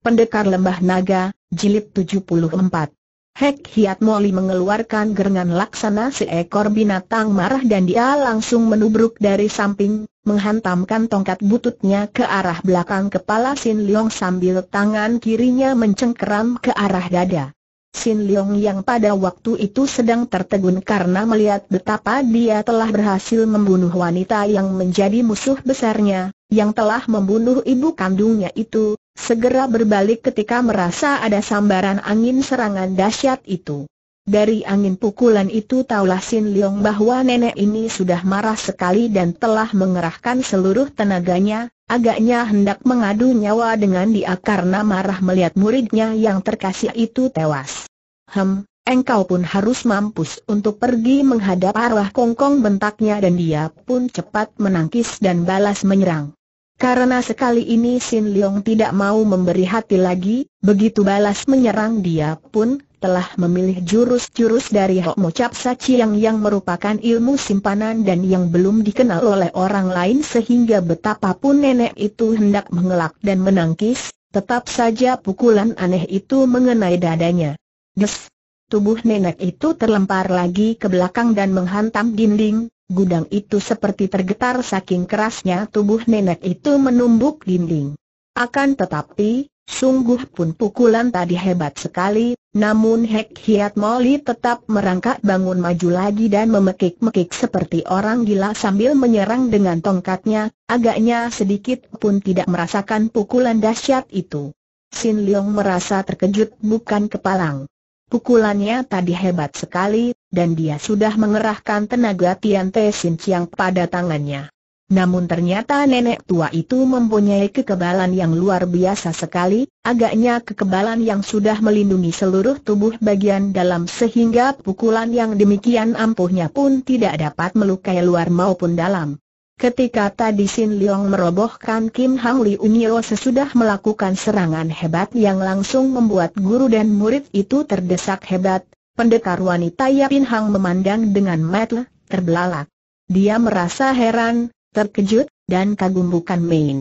Pendekar Lembah Naga, Jilid 74 Hek Hiat Moli mengeluarkan gerengan laksana seekor binatang marah dan dia langsung menubruk dari samping, menghantamkan tongkat bututnya ke arah belakang kepala Sin Leong sambil tangan kirinya mencengkeram ke arah dada. Sin Leong yang pada waktu itu sedang tertegun karena melihat betapa dia telah berhasil membunuh wanita yang menjadi musuh besarnya, yang telah membunuh ibu kandungnya itu, segera berbalik ketika merasa ada sambaran angin serangan dahsyat itu. Dari angin pukulan itu taulah Sin Leong bahwa nenek ini sudah marah sekali dan telah mengerahkan seluruh tenaganya, agaknya hendak mengadu nyawa dengan dia karena marah melihat muridnya yang terkasih itu tewas. Hem, engkau pun harus mampus untuk pergi menghadap arwah kongkong bentaknya dan dia pun cepat menangkis dan balas menyerang. Karena sekali ini Sin Leong tidak mau memberi hati lagi, begitu balas menyerang dia pun telah memilih jurus-jurus dari Hok Mocap Saciang yang merupakan ilmu simpanan dan yang belum dikenal oleh orang lain sehingga betapapun nenek itu hendak mengelak dan menangkis, tetap saja pukulan aneh itu mengenai dadanya. Des! Tubuh nenek itu terlempar lagi ke belakang dan menghantam dinding, gudang itu seperti tergetar saking kerasnya tubuh nenek itu menumbuk dinding. Akan tetapi, Sungguh pun pukulan tadi hebat sekali, namun Hek Hiat Moli tetap merangkak bangun maju lagi dan memekik-mekik seperti orang gila sambil menyerang dengan tongkatnya, agaknya sedikit pun tidak merasakan pukulan dahsyat itu. Sin Leong merasa terkejut bukan kepalang. Pukulannya tadi hebat sekali, dan dia sudah mengerahkan tenaga Tian Te Sin Chiang pada tangannya. Namun ternyata nenek tua itu mempunyai kekebalan yang luar biasa sekali, agaknya kekebalan yang sudah melindungi seluruh tubuh bagian dalam sehingga pukulan yang demikian ampuhnya pun tidak dapat melukai luar maupun dalam. Ketika tadi Sin Leong merobohkan Kim Hang Li Unyo sesudah melakukan serangan hebat yang langsung membuat guru dan murid itu terdesak hebat, pendekar wanita Yapin Hang memandang dengan mata terbelalak. Dia merasa heran, terkejut, dan kagum bukan main.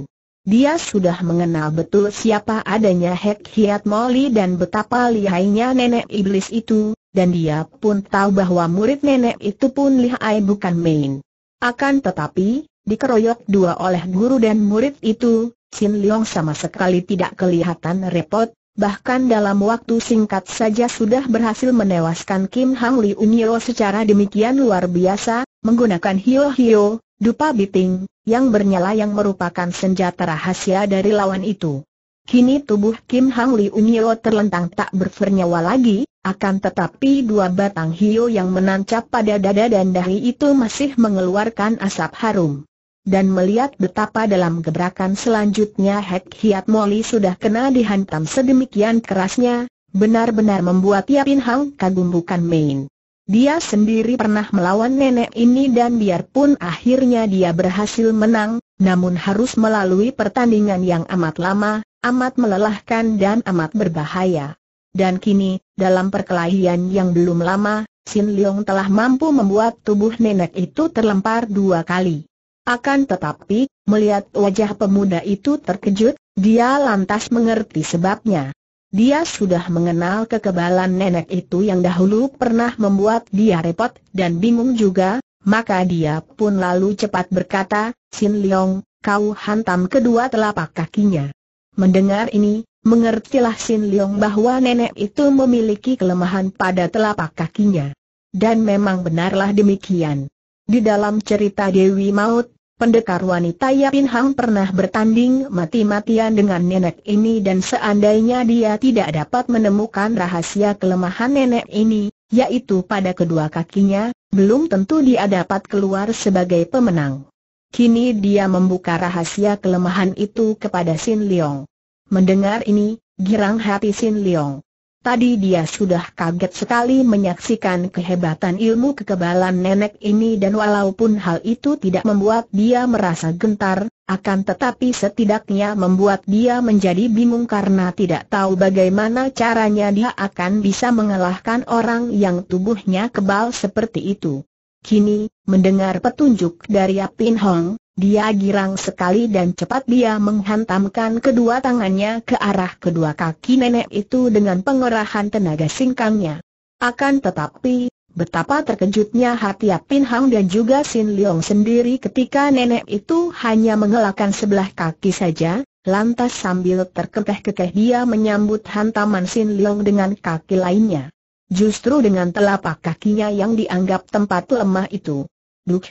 Dia sudah mengenal betul siapa adanya Hek Hiat Moli dan betapa lihainya nenek iblis itu, dan dia pun tahu bahwa murid nenek itu pun lihai bukan main. Akan tetapi, Dikeroyok dua oleh guru dan murid itu, Sin Leong sama sekali tidak kelihatan repot, bahkan dalam waktu singkat saja sudah berhasil menewaskan Kim Hang Li Unyo secara demikian luar biasa, menggunakan hio-hio, dupa biting, yang bernyala yang merupakan senjata rahasia dari lawan itu. Kini tubuh Kim Hang Li Unyo terlentang tak bernyawa lagi, akan tetapi dua batang hio yang menancap pada dada dan dahi itu masih mengeluarkan asap harum dan melihat betapa dalam gebrakan selanjutnya Hek Hiat Moli sudah kena dihantam sedemikian kerasnya, benar-benar membuat Yapin Hang kagum bukan main. Dia sendiri pernah melawan nenek ini dan biarpun akhirnya dia berhasil menang, namun harus melalui pertandingan yang amat lama, amat melelahkan dan amat berbahaya. Dan kini, dalam perkelahian yang belum lama, Sin Leong telah mampu membuat tubuh nenek itu terlempar dua kali. Akan tetapi, melihat wajah pemuda itu terkejut, dia lantas mengerti sebabnya. Dia sudah mengenal kekebalan nenek itu yang dahulu pernah membuat dia repot dan bingung juga, maka dia pun lalu cepat berkata, Sin Leong, kau hantam kedua telapak kakinya. Mendengar ini, mengertilah Sin Leong bahwa nenek itu memiliki kelemahan pada telapak kakinya. Dan memang benarlah demikian. Di dalam cerita Dewi Maut, Pendekar wanita Yapin Hang pernah bertanding mati-matian dengan nenek ini dan seandainya dia tidak dapat menemukan rahasia kelemahan nenek ini, yaitu pada kedua kakinya, belum tentu dia dapat keluar sebagai pemenang. Kini dia membuka rahasia kelemahan itu kepada Sin Leong. Mendengar ini, girang hati Sin Leong. Tadi dia sudah kaget sekali menyaksikan kehebatan ilmu kekebalan nenek ini dan walaupun hal itu tidak membuat dia merasa gentar, akan tetapi setidaknya membuat dia menjadi bingung karena tidak tahu bagaimana caranya dia akan bisa mengalahkan orang yang tubuhnya kebal seperti itu. Kini, mendengar petunjuk dari Apin Hong, dia girang sekali dan cepat dia menghantamkan kedua tangannya ke arah kedua kaki nenek itu dengan pengerahan tenaga singkangnya. Akan tetapi, betapa terkejutnya hati Apin Hang dan juga Sin Leong sendiri ketika nenek itu hanya mengelakkan sebelah kaki saja, lantas sambil terkekeh-kekeh dia menyambut hantaman Sin Leong dengan kaki lainnya. Justru dengan telapak kakinya yang dianggap tempat lemah itu. Duh!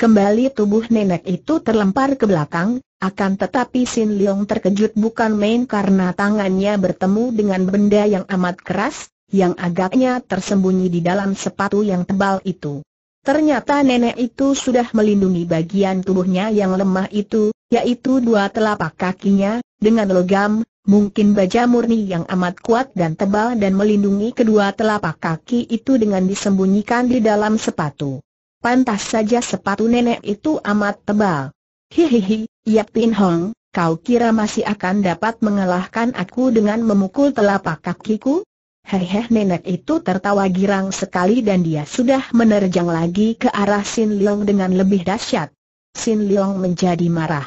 Kembali tubuh nenek itu terlempar ke belakang, akan tetapi Sin Leong terkejut bukan main karena tangannya bertemu dengan benda yang amat keras, yang agaknya tersembunyi di dalam sepatu yang tebal itu. Ternyata nenek itu sudah melindungi bagian tubuhnya yang lemah itu, yaitu dua telapak kakinya, dengan logam, mungkin baja murni yang amat kuat dan tebal dan melindungi kedua telapak kaki itu dengan disembunyikan di dalam sepatu. Pantas saja sepatu nenek itu amat tebal. Hihihi, Yap Tin Hong, kau kira masih akan dapat mengalahkan aku dengan memukul telapak kakiku? Hehe nenek itu tertawa girang sekali dan dia sudah menerjang lagi ke arah Sin Liang dengan lebih dahsyat. Sin Liang menjadi marah.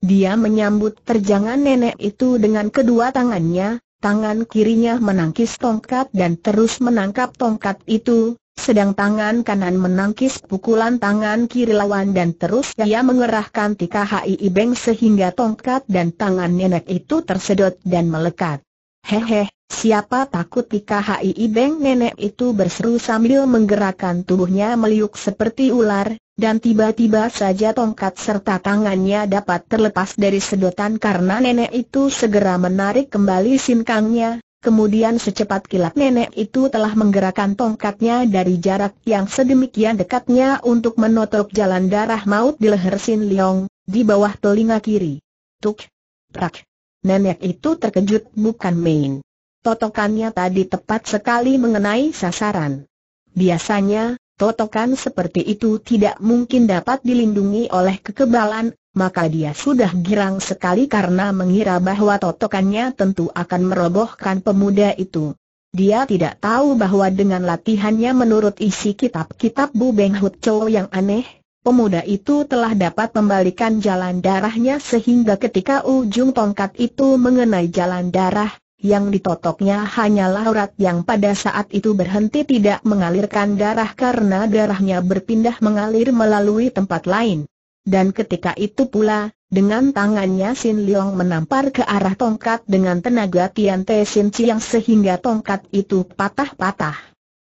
Dia menyambut terjangan nenek itu dengan kedua tangannya, tangan kirinya menangkis tongkat dan terus menangkap tongkat itu, sedang tangan kanan menangkis pukulan tangan kiri lawan dan terus ia mengerahkan tika HII Beng sehingga tongkat dan tangan nenek itu tersedot dan melekat. Hehe, siapa takut tika HII Beng nenek itu berseru sambil menggerakkan tubuhnya meliuk seperti ular, dan tiba-tiba saja tongkat serta tangannya dapat terlepas dari sedotan karena nenek itu segera menarik kembali sinkangnya, Kemudian secepat kilat nenek itu telah menggerakkan tongkatnya dari jarak yang sedemikian dekatnya untuk menotok jalan darah maut di leher Sin Leong, di bawah telinga kiri. Tuk! Prak! Nenek itu terkejut bukan main. Totokannya tadi tepat sekali mengenai sasaran. Biasanya, totokan seperti itu tidak mungkin dapat dilindungi oleh kekebalan maka dia sudah girang sekali karena mengira bahwa totokannya tentu akan merobohkan pemuda itu. Dia tidak tahu bahwa dengan latihannya menurut isi kitab-kitab Bu Beng Hut Chow yang aneh, pemuda itu telah dapat membalikan jalan darahnya sehingga ketika ujung tongkat itu mengenai jalan darah, yang ditotoknya hanyalah urat yang pada saat itu berhenti tidak mengalirkan darah karena darahnya berpindah mengalir melalui tempat lain. Dan ketika itu pula, dengan tangannya Sin Leong menampar ke arah tongkat dengan tenaga Tian Te Sin Chiang sehingga tongkat itu patah-patah.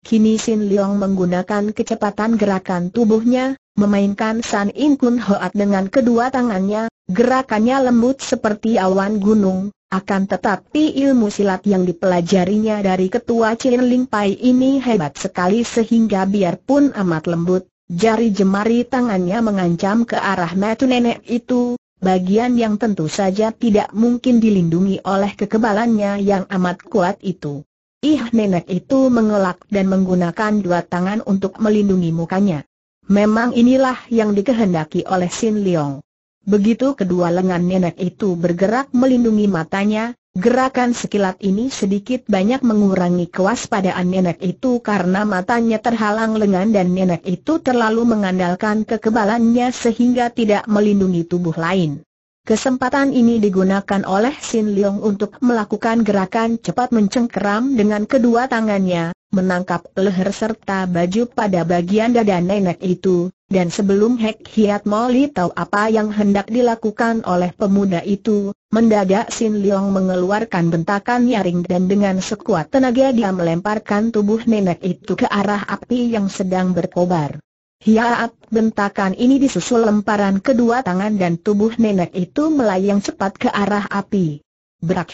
Kini Sin Leong menggunakan kecepatan gerakan tubuhnya, memainkan San In Kun Hoat dengan kedua tangannya, gerakannya lembut seperti awan gunung, akan tetapi ilmu silat yang dipelajarinya dari ketua Chin Ling Pai ini hebat sekali sehingga biarpun amat lembut, Jari jemari tangannya mengancam ke arah metu nenek itu, bagian yang tentu saja tidak mungkin dilindungi oleh kekebalannya yang amat kuat itu. Ih nenek itu mengelak dan menggunakan dua tangan untuk melindungi mukanya. Memang inilah yang dikehendaki oleh Sin Leong. Begitu kedua lengan nenek itu bergerak melindungi matanya, gerakan sekilat ini sedikit banyak mengurangi kewaspadaan nenek itu karena matanya terhalang lengan dan nenek itu terlalu mengandalkan kekebalannya sehingga tidak melindungi tubuh lain. Kesempatan ini digunakan oleh Sin Leong untuk melakukan gerakan cepat mencengkeram dengan kedua tangannya, menangkap leher serta baju pada bagian dada nenek itu, dan sebelum Hek Hiat Moli tahu apa yang hendak dilakukan oleh pemuda itu, mendadak Sin Leong mengeluarkan bentakan nyaring dan dengan sekuat tenaga dia melemparkan tubuh nenek itu ke arah api yang sedang berkobar. Hiat bentakan ini disusul lemparan kedua tangan dan tubuh nenek itu melayang cepat ke arah api. Berak!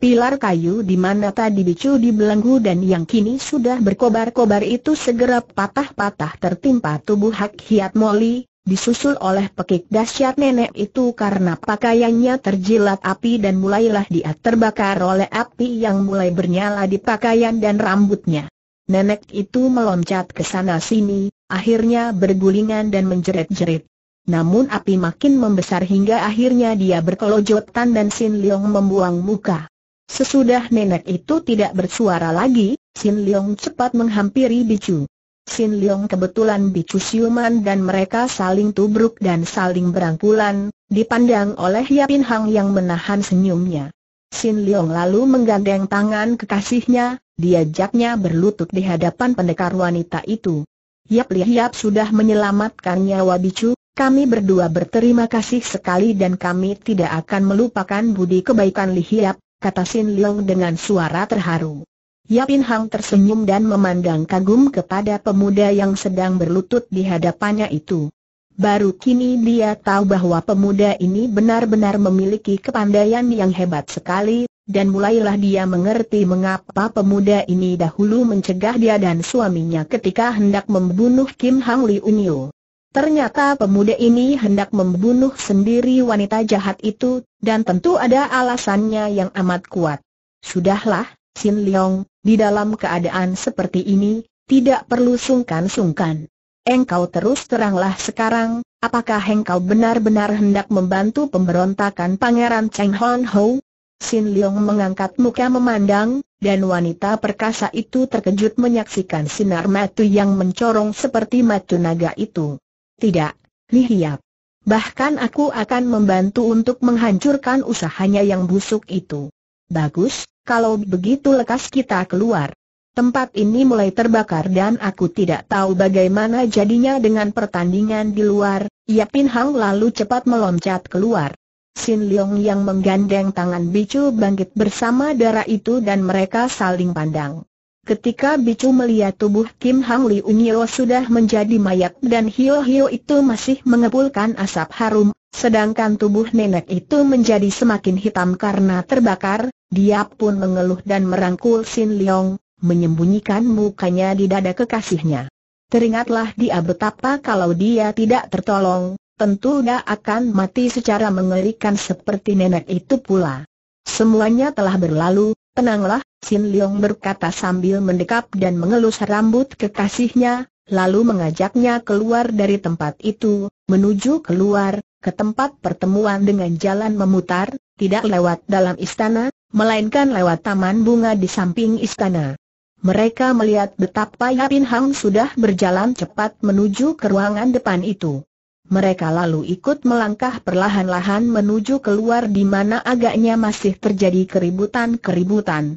Pilar kayu di mana tadi bicu dibelenggu dan yang kini sudah berkobar-kobar itu segera patah-patah tertimpa tubuh Hak Hiat Moli, disusul oleh pekik dahsyat nenek itu karena pakaiannya terjilat api dan mulailah dia terbakar oleh api yang mulai bernyala di pakaian dan rambutnya. Nenek itu meloncat ke sana sini, akhirnya bergulingan dan menjerit-jerit. Namun api makin membesar hingga akhirnya dia berkelojotan dan Sin Leong membuang muka. Sesudah nenek itu tidak bersuara lagi, Sin Leong cepat menghampiri Bicu. Sin Leong kebetulan Bicu siuman dan mereka saling tubruk dan saling berangkulan, dipandang oleh Yapin Hang yang menahan senyumnya. Sin Leong lalu menggandeng tangan kekasihnya, diajaknya berlutut di hadapan pendekar wanita itu. Yap Liap sudah menyelamatkan nyawa Bicu, kami berdua berterima kasih sekali dan kami tidak akan melupakan budi kebaikan Li Lihiap, kata Sin Leong dengan suara terharu. Yapin Hang tersenyum dan memandang kagum kepada pemuda yang sedang berlutut di hadapannya itu. Baru kini dia tahu bahwa pemuda ini benar-benar memiliki kepandaian yang hebat sekali, dan mulailah dia mengerti mengapa pemuda ini dahulu mencegah dia dan suaminya ketika hendak membunuh Kim Hang Li Unyo. Ternyata pemuda ini hendak membunuh sendiri wanita jahat itu, dan tentu ada alasannya yang amat kuat. Sudahlah, Sin Leong, di dalam keadaan seperti ini, tidak perlu sungkan-sungkan. Engkau terus teranglah sekarang, apakah engkau benar-benar hendak membantu pemberontakan Pangeran Cheng Hon Ho? Sin Leong mengangkat muka memandang, dan wanita perkasa itu terkejut menyaksikan sinar matu yang mencorong seperti matu naga itu. Tidak, lihiap. Bahkan aku akan membantu untuk menghancurkan usahanya yang busuk itu. Bagus, kalau begitu lekas kita keluar. Tempat ini mulai terbakar dan aku tidak tahu bagaimana jadinya dengan pertandingan di luar, Yapin Hang lalu cepat meloncat keluar. Sin Leong yang menggandeng tangan Bicu bangkit bersama darah itu dan mereka saling pandang. Ketika Bicu melihat tubuh Kim Hang Li Unyo sudah menjadi mayat dan Hio Hio itu masih mengepulkan asap harum, sedangkan tubuh nenek itu menjadi semakin hitam karena terbakar, dia pun mengeluh dan merangkul Sin Leong, menyembunyikan mukanya di dada kekasihnya. Teringatlah dia betapa kalau dia tidak tertolong, tentu dia akan mati secara mengerikan seperti nenek itu pula. Semuanya telah berlalu, Tenanglah, Sin Leong berkata sambil mendekap dan mengelus rambut kekasihnya, lalu mengajaknya keluar dari tempat itu, menuju keluar, ke tempat pertemuan dengan jalan memutar, tidak lewat dalam istana, melainkan lewat taman bunga di samping istana. Mereka melihat betapa Yapin Hang sudah berjalan cepat menuju ke ruangan depan itu. Mereka lalu ikut melangkah perlahan-lahan menuju keluar di mana agaknya masih terjadi keributan-keributan.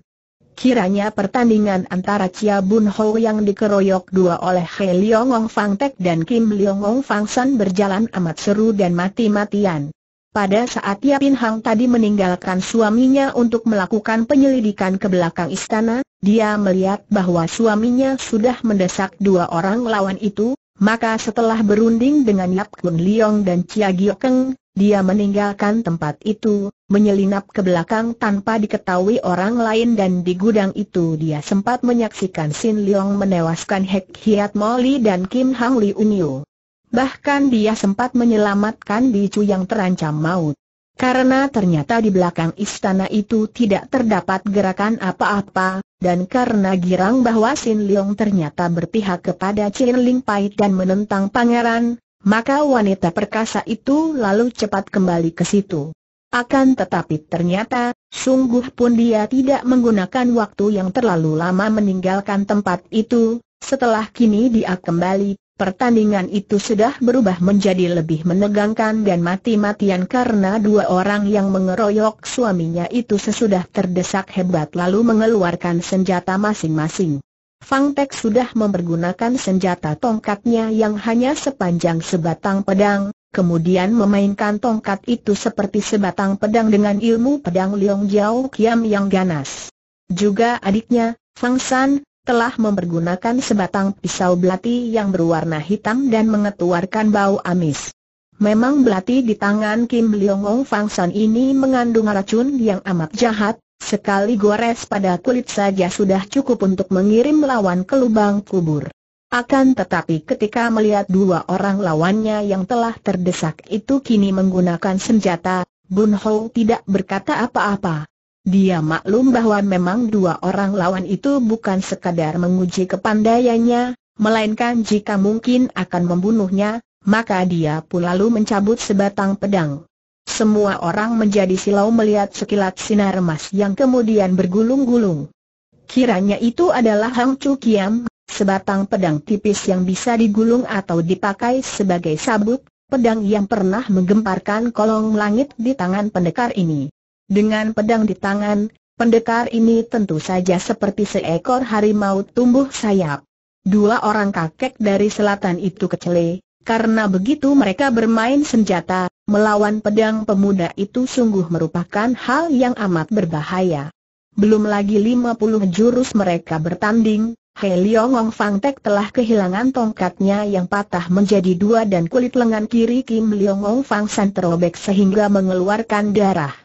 Kiranya pertandingan antara Chia Bun Ho yang dikeroyok dua oleh He Leong Ong Fang Tek dan Kim Leong Ong Fang San berjalan amat seru dan mati-matian. Pada saat Ya Pin Hang tadi meninggalkan suaminya untuk melakukan penyelidikan ke belakang istana, dia melihat bahwa suaminya sudah mendesak dua orang lawan itu, maka setelah berunding dengan Yap Kun Liong dan Chia Gio dia meninggalkan tempat itu, menyelinap ke belakang tanpa diketahui orang lain dan di gudang itu dia sempat menyaksikan Sin Liong menewaskan Hek Hiat Moli dan Kim Hang Li Unyu. Bahkan dia sempat menyelamatkan Di Chu yang terancam maut. Karena ternyata di belakang istana itu tidak terdapat gerakan apa-apa, dan karena girang bahwa Sin Leong ternyata berpihak kepada Chin Ling Pai dan menentang pangeran, maka wanita perkasa itu lalu cepat kembali ke situ. Akan tetapi ternyata, sungguh pun dia tidak menggunakan waktu yang terlalu lama meninggalkan tempat itu, setelah kini dia kembali, Pertandingan itu sudah berubah menjadi lebih menegangkan dan mati-matian karena dua orang yang mengeroyok suaminya itu sesudah terdesak hebat lalu mengeluarkan senjata masing-masing. Fang Tek sudah mempergunakan senjata tongkatnya yang hanya sepanjang sebatang pedang, kemudian memainkan tongkat itu seperti sebatang pedang dengan ilmu pedang Liong Jiao Kiam yang ganas. Juga adiknya, Fang San, telah mempergunakan sebatang pisau belati yang berwarna hitam dan mengeluarkan bau amis. Memang belati di tangan Kim Leong Ong Fang San ini mengandung racun yang amat jahat, sekali gores pada kulit saja sudah cukup untuk mengirim lawan ke lubang kubur. Akan tetapi ketika melihat dua orang lawannya yang telah terdesak itu kini menggunakan senjata, Bun Ho tidak berkata apa-apa. Dia maklum bahwa memang dua orang lawan itu bukan sekadar menguji kepandaiannya, melainkan jika mungkin akan membunuhnya, maka dia pun lalu mencabut sebatang pedang. Semua orang menjadi silau melihat sekilat sinar emas yang kemudian bergulung-gulung. Kiranya itu adalah Hang Chu Kiam, sebatang pedang tipis yang bisa digulung atau dipakai sebagai sabuk, pedang yang pernah menggemparkan kolong langit di tangan pendekar ini. Dengan pedang di tangan, pendekar ini tentu saja seperti seekor harimau tumbuh sayap. Dua orang kakek dari selatan itu kecele, karena begitu mereka bermain senjata, melawan pedang pemuda itu sungguh merupakan hal yang amat berbahaya. Belum lagi 50 jurus mereka bertanding, He Liongong Fang Tek telah kehilangan tongkatnya yang patah menjadi dua dan kulit lengan kiri Kim Liongong Fang San terobek sehingga mengeluarkan darah.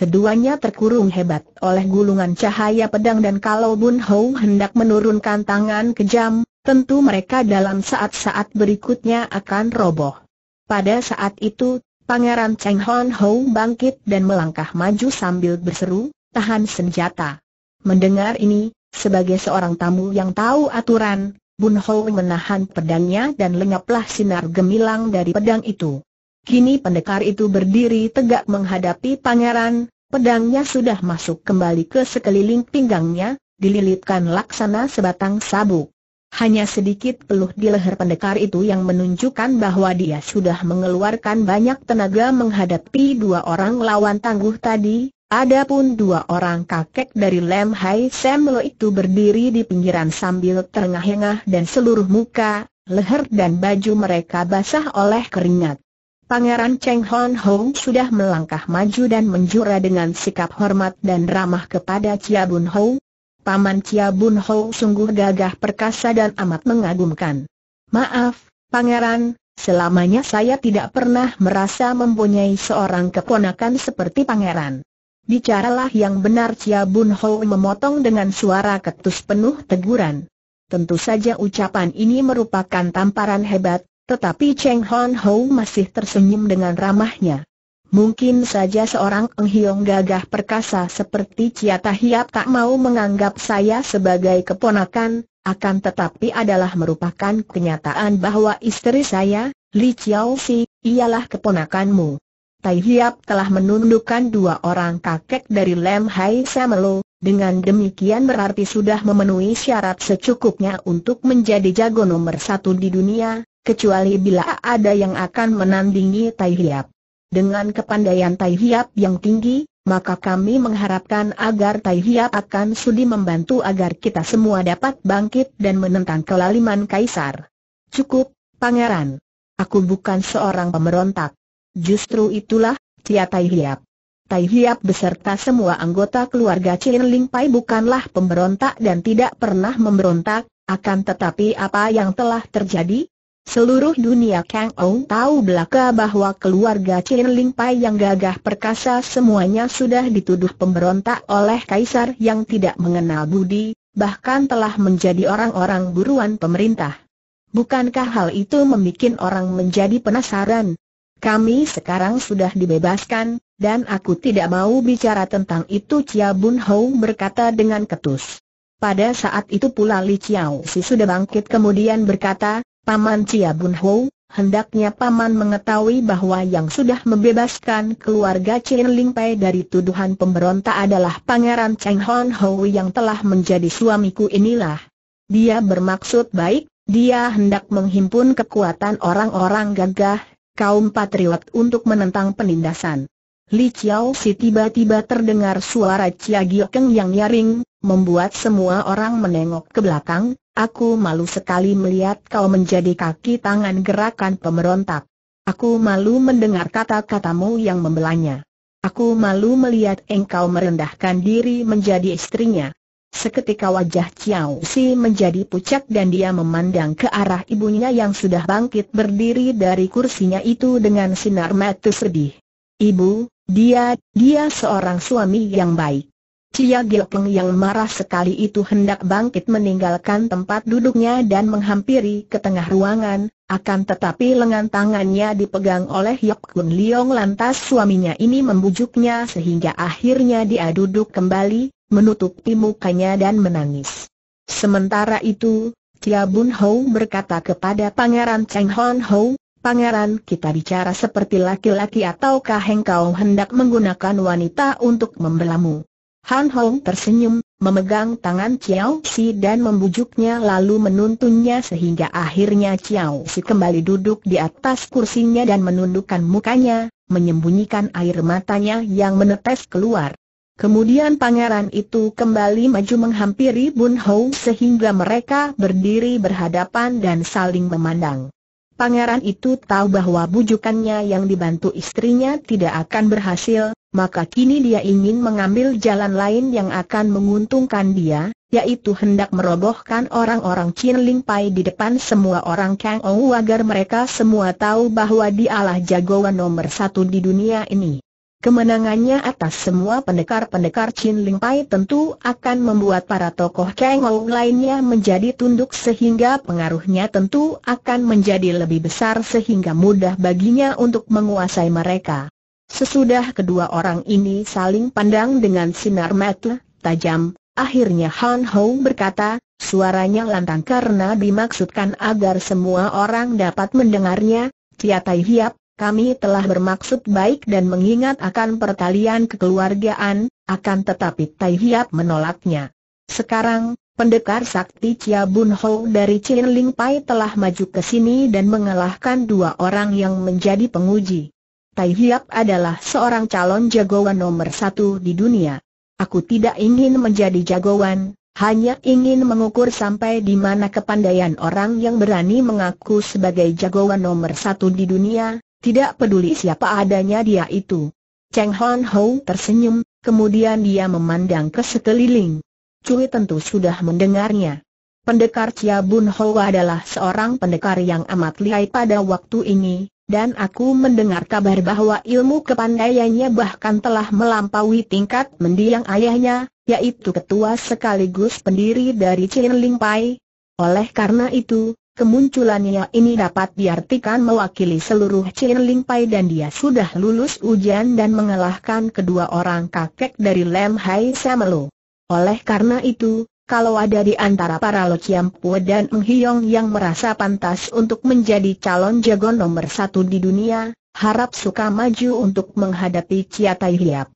Keduanya terkurung hebat oleh gulungan cahaya pedang dan kalau Bun Hou hendak menurunkan tangan kejam, tentu mereka dalam saat-saat berikutnya akan roboh. Pada saat itu, Pangeran Cheng Hon Hou bangkit dan melangkah maju sambil berseru, tahan senjata. Mendengar ini, sebagai seorang tamu yang tahu aturan, Bun Hou menahan pedangnya dan lenyaplah sinar gemilang dari pedang itu. Kini pendekar itu berdiri tegak menghadapi pangeran, pedangnya sudah masuk kembali ke sekeliling pinggangnya, dililitkan laksana sebatang sabuk. Hanya sedikit peluh di leher pendekar itu yang menunjukkan bahwa dia sudah mengeluarkan banyak tenaga menghadapi dua orang lawan tangguh tadi, adapun dua orang kakek dari Lem Hai Semlo itu berdiri di pinggiran sambil terengah-engah dan seluruh muka, leher dan baju mereka basah oleh keringat. Pangeran Cheng Hon Hong sudah melangkah maju dan menjura dengan sikap hormat dan ramah kepada Chia Bun Ho. Paman Chia Bun Ho sungguh gagah perkasa dan amat mengagumkan. Maaf, Pangeran, selamanya saya tidak pernah merasa mempunyai seorang keponakan seperti Pangeran. Bicaralah yang benar Chia Bun Ho memotong dengan suara ketus penuh teguran. Tentu saja ucapan ini merupakan tamparan hebat, tetapi Cheng Hon Ho masih tersenyum dengan ramahnya. Mungkin saja seorang Eng gagah perkasa seperti Chia Hiap tak mau menganggap saya sebagai keponakan, akan tetapi adalah merupakan kenyataan bahwa istri saya, Li Chiao Si, ialah keponakanmu. Tai Hiap telah menundukkan dua orang kakek dari Lem Hai Samelo, dengan demikian berarti sudah memenuhi syarat secukupnya untuk menjadi jago nomor satu di dunia, kecuali bila ada yang akan menandingi Tai Hiap. Dengan kepandaian Tai Hiap yang tinggi, maka kami mengharapkan agar Tai Hiap akan sudi membantu agar kita semua dapat bangkit dan menentang kelaliman Kaisar. Cukup, Pangeran. Aku bukan seorang pemberontak. Justru itulah, Cia Tai Hiap. Tai Hiap beserta semua anggota keluarga Chin Ling Pai bukanlah pemberontak dan tidak pernah memberontak, akan tetapi apa yang telah terjadi, Seluruh dunia Kang Ou tahu belaka bahwa keluarga Chin Ling Pai yang gagah perkasa semuanya sudah dituduh pemberontak oleh kaisar yang tidak mengenal budi, bahkan telah menjadi orang-orang buruan pemerintah. Bukankah hal itu membuat orang menjadi penasaran? Kami sekarang sudah dibebaskan, dan aku tidak mau bicara tentang itu Chia Bun Hou berkata dengan ketus. Pada saat itu pula Li Chiao Si sudah bangkit kemudian berkata, Paman Cia Bun Ho, hendaknya Paman mengetahui bahwa yang sudah membebaskan keluarga Chin Ling Pai dari tuduhan pemberontak adalah Pangeran Cheng Hon Ho yang telah menjadi suamiku inilah. Dia bermaksud baik, dia hendak menghimpun kekuatan orang-orang gagah, kaum patriot untuk menentang penindasan. Li Chiao Si tiba-tiba terdengar suara Chia Giokeng yang nyaring, membuat semua orang menengok ke belakang, Aku malu sekali melihat kau menjadi kaki tangan gerakan pemberontak. Aku malu mendengar kata-katamu yang membelanya. Aku malu melihat engkau merendahkan diri menjadi istrinya. Seketika wajah Chiao Si menjadi pucat dan dia memandang ke arah ibunya yang sudah bangkit berdiri dari kursinya itu dengan sinar mata sedih. Ibu, dia, dia seorang suami yang baik. Cia Peng yang marah sekali itu hendak bangkit meninggalkan tempat duduknya dan menghampiri ke tengah ruangan, akan tetapi lengan tangannya dipegang oleh Yap Kun Leong lantas suaminya ini membujuknya sehingga akhirnya dia duduk kembali, menutupi mukanya dan menangis. Sementara itu, Cia Bun Ho berkata kepada Pangeran Cheng Hon Ho, Pangeran kita bicara seperti laki-laki ataukah engkau hendak menggunakan wanita untuk membelamu? Han Hong tersenyum, memegang tangan Chiao Si dan membujuknya lalu menuntunnya sehingga akhirnya Chiao Si kembali duduk di atas kursinya dan menundukkan mukanya, menyembunyikan air matanya yang menetes keluar. Kemudian pangeran itu kembali maju menghampiri Bun Hou sehingga mereka berdiri berhadapan dan saling memandang pangeran itu tahu bahwa bujukannya yang dibantu istrinya tidak akan berhasil, maka kini dia ingin mengambil jalan lain yang akan menguntungkan dia, yaitu hendak merobohkan orang-orang Chin Ling Pai di depan semua orang Kang Ou agar mereka semua tahu bahwa dialah jagoan nomor satu di dunia ini. Kemenangannya atas semua pendekar-pendekar Chin Ling Pai tentu akan membuat para tokoh Kang Ou lainnya menjadi tunduk sehingga pengaruhnya tentu akan menjadi lebih besar sehingga mudah baginya untuk menguasai mereka. Sesudah kedua orang ini saling pandang dengan sinar mata tajam, akhirnya Han Hou berkata, suaranya lantang karena dimaksudkan agar semua orang dapat mendengarnya, Tia Tai Hiap, kami telah bermaksud baik dan mengingat akan pertalian kekeluargaan, akan tetapi Tai Hiap menolaknya. Sekarang, pendekar sakti Chia Bun Ho dari Chin Ling Pai telah maju ke sini dan mengalahkan dua orang yang menjadi penguji. Tai Hiap adalah seorang calon jagoan nomor satu di dunia. Aku tidak ingin menjadi jagoan, hanya ingin mengukur sampai di mana kepandaian orang yang berani mengaku sebagai jagoan nomor satu di dunia, tidak peduli siapa adanya dia itu. Cheng Hon Ho tersenyum, kemudian dia memandang ke sekeliling. Cui tentu sudah mendengarnya. Pendekar Chia Bun Ho adalah seorang pendekar yang amat lihai pada waktu ini, dan aku mendengar kabar bahwa ilmu kepandaiannya bahkan telah melampaui tingkat mendiang ayahnya, yaitu ketua sekaligus pendiri dari Chin Ling Pai. Oleh karena itu, Kemunculannya ini dapat diartikan mewakili seluruh Cirling Pai dan dia sudah lulus ujian dan mengalahkan kedua orang kakek dari Lem Hai Samelo. Oleh karena itu, kalau ada di antara para Lo Chiam Pue dan Eng Hiong yang merasa pantas untuk menjadi calon jago nomor satu di dunia, harap suka maju untuk menghadapi Chia Tai Hiap.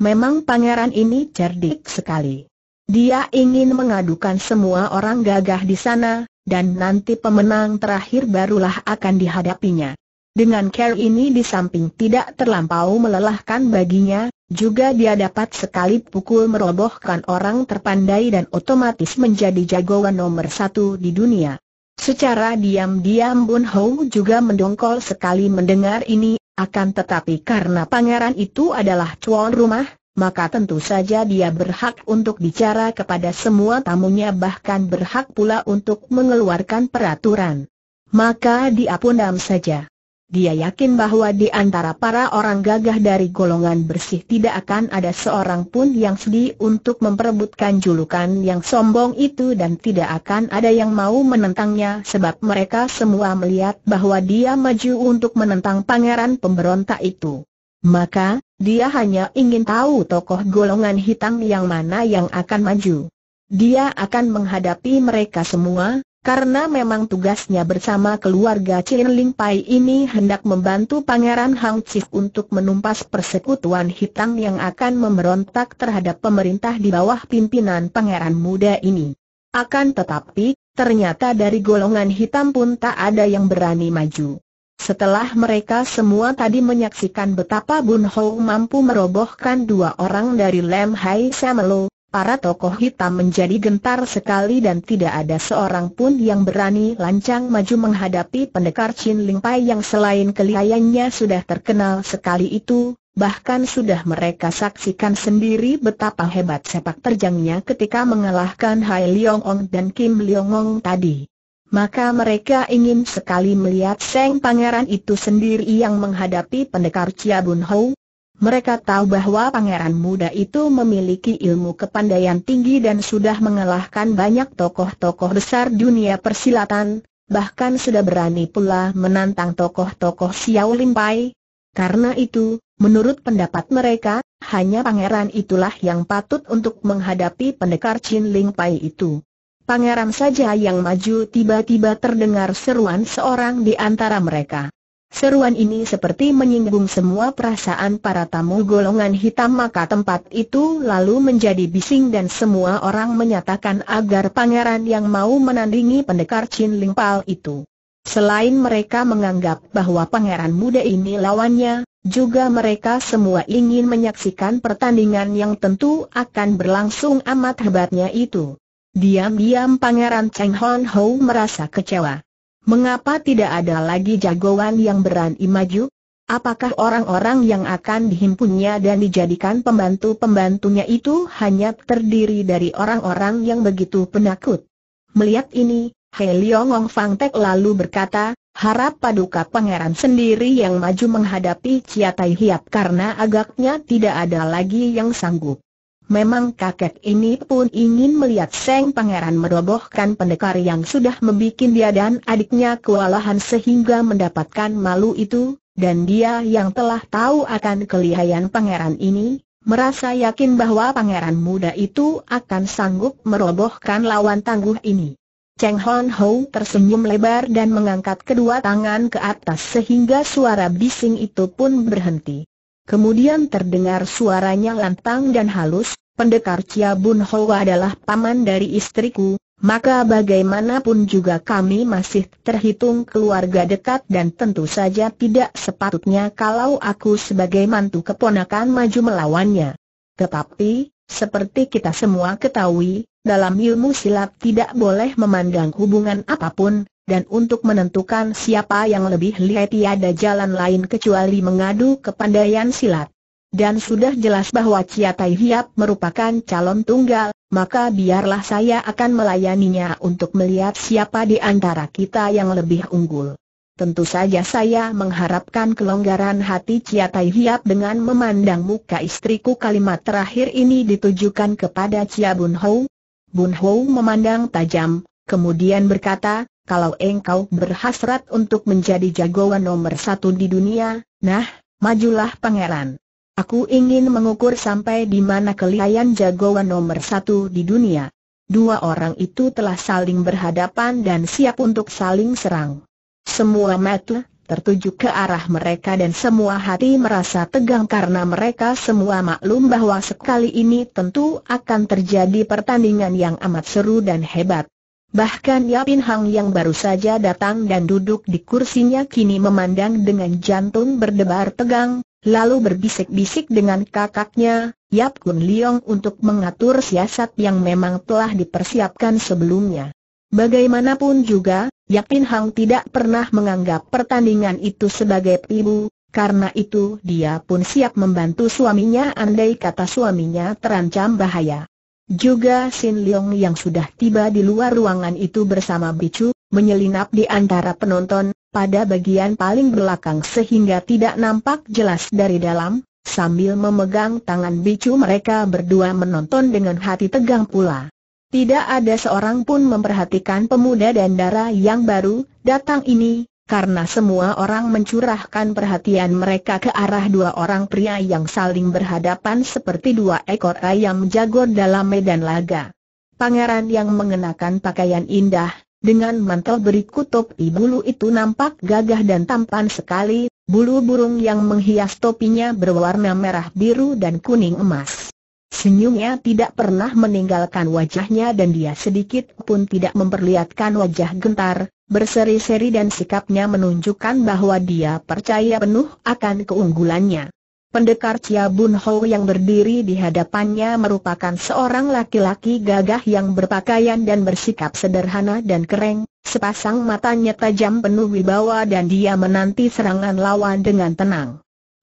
Memang pangeran ini cerdik sekali. Dia ingin mengadukan semua orang gagah di sana, dan nanti pemenang terakhir barulah akan dihadapinya. Dengan care ini di samping tidak terlampau melelahkan baginya, juga dia dapat sekali pukul merobohkan orang terpandai dan otomatis menjadi jagoan nomor satu di dunia. Secara diam-diam Bun Hou juga mendongkol sekali mendengar ini, akan tetapi karena pangeran itu adalah cuan rumah, maka tentu saja dia berhak untuk bicara kepada semua tamunya bahkan berhak pula untuk mengeluarkan peraturan. Maka dia dam saja. Dia yakin bahwa di antara para orang gagah dari golongan bersih tidak akan ada seorang pun yang sedih untuk memperebutkan julukan yang sombong itu dan tidak akan ada yang mau menentangnya sebab mereka semua melihat bahwa dia maju untuk menentang pangeran pemberontak itu. Maka, dia hanya ingin tahu tokoh golongan hitam yang mana yang akan maju. Dia akan menghadapi mereka semua, karena memang tugasnya bersama keluarga Chin Ling Pai ini hendak membantu Pangeran Hang Chif untuk menumpas persekutuan hitam yang akan memberontak terhadap pemerintah di bawah pimpinan pangeran muda ini. Akan tetapi, ternyata dari golongan hitam pun tak ada yang berani maju. Setelah mereka semua tadi menyaksikan betapa Bun Hou mampu merobohkan dua orang dari Lam Hai Samelo, para tokoh hitam menjadi gentar sekali dan tidak ada seorang pun yang berani lancang maju menghadapi pendekar Chin Ling Pai yang selain kelihayannya sudah terkenal sekali itu, Bahkan sudah mereka saksikan sendiri betapa hebat sepak terjangnya ketika mengalahkan Hai Leong Ong dan Kim Leong Ong tadi maka mereka ingin sekali melihat Seng Pangeran itu sendiri yang menghadapi pendekar Chia Bun Ho. Mereka tahu bahwa pangeran muda itu memiliki ilmu kepandaian tinggi dan sudah mengalahkan banyak tokoh-tokoh besar dunia persilatan, bahkan sudah berani pula menantang tokoh-tokoh Xiao Limpai. Karena itu, menurut pendapat mereka, hanya pangeran itulah yang patut untuk menghadapi pendekar Chin Ling Pai itu pangeran saja yang maju tiba-tiba terdengar seruan seorang di antara mereka. Seruan ini seperti menyinggung semua perasaan para tamu golongan hitam maka tempat itu lalu menjadi bising dan semua orang menyatakan agar pangeran yang mau menandingi pendekar Chin Ling Pal itu. Selain mereka menganggap bahwa pangeran muda ini lawannya, juga mereka semua ingin menyaksikan pertandingan yang tentu akan berlangsung amat hebatnya itu. Diam-diam Pangeran Cheng Hon Ho merasa kecewa. Mengapa tidak ada lagi jagoan yang berani maju? Apakah orang-orang yang akan dihimpunnya dan dijadikan pembantu-pembantunya itu hanya terdiri dari orang-orang yang begitu penakut? Melihat ini, He Leong Ong Fang Tek lalu berkata, harap paduka pangeran sendiri yang maju menghadapi Chia Tai Hiap karena agaknya tidak ada lagi yang sanggup. Memang kakek ini pun ingin melihat Seng Pangeran merobohkan pendekar yang sudah membuat dia dan adiknya kewalahan sehingga mendapatkan malu itu, dan dia yang telah tahu akan kelihayan pangeran ini, merasa yakin bahwa pangeran muda itu akan sanggup merobohkan lawan tangguh ini. Cheng Hon Ho tersenyum lebar dan mengangkat kedua tangan ke atas sehingga suara bising itu pun berhenti. Kemudian terdengar suaranya lantang dan halus, pendekar Chia Bun Ho adalah paman dari istriku, maka bagaimanapun juga kami masih terhitung keluarga dekat dan tentu saja tidak sepatutnya kalau aku sebagai mantu keponakan maju melawannya. Tetapi, seperti kita semua ketahui, dalam ilmu silat tidak boleh memandang hubungan apapun, dan untuk menentukan siapa yang lebih lihai tiada jalan lain kecuali mengadu kepandaian silat. Dan sudah jelas bahwa Chia Tai Hiap merupakan calon tunggal, maka biarlah saya akan melayaninya untuk melihat siapa di antara kita yang lebih unggul. Tentu saja saya mengharapkan kelonggaran hati Chia Tai Hiap dengan memandang muka istriku kalimat terakhir ini ditujukan kepada Cia Bun Hou. Bun Hou memandang tajam, kemudian berkata, kalau engkau berhasrat untuk menjadi jagoan nomor satu di dunia, nah, majulah pangeran. Aku ingin mengukur sampai di mana kelihayan jagoan nomor satu di dunia. Dua orang itu telah saling berhadapan dan siap untuk saling serang. Semua mata tertuju ke arah mereka dan semua hati merasa tegang karena mereka semua maklum bahwa sekali ini tentu akan terjadi pertandingan yang amat seru dan hebat. Bahkan Yapin Hang yang baru saja datang dan duduk di kursinya kini memandang dengan jantung berdebar tegang, lalu berbisik-bisik dengan kakaknya, Yap Kun Leong untuk mengatur siasat yang memang telah dipersiapkan sebelumnya. Bagaimanapun juga, Yapin Hang tidak pernah menganggap pertandingan itu sebagai pibu, karena itu dia pun siap membantu suaminya andai kata suaminya terancam bahaya. Juga Sin Leong yang sudah tiba di luar ruangan itu bersama Bicu, menyelinap di antara penonton, pada bagian paling belakang sehingga tidak nampak jelas dari dalam, sambil memegang tangan Bicu mereka berdua menonton dengan hati tegang pula. Tidak ada seorang pun memperhatikan pemuda dan dara yang baru datang ini, karena semua orang mencurahkan perhatian mereka ke arah dua orang pria yang saling berhadapan seperti dua ekor ayam jago dalam medan laga. Pangeran yang mengenakan pakaian indah, dengan mantel berikut topi bulu itu nampak gagah dan tampan sekali, bulu burung yang menghias topinya berwarna merah biru dan kuning emas. Senyumnya tidak pernah meninggalkan wajahnya dan dia sedikit pun tidak memperlihatkan wajah gentar, berseri-seri dan sikapnya menunjukkan bahwa dia percaya penuh akan keunggulannya. Pendekar Chia Bun Ho yang berdiri di hadapannya merupakan seorang laki-laki gagah yang berpakaian dan bersikap sederhana dan kering, sepasang matanya tajam penuh wibawa dan dia menanti serangan lawan dengan tenang.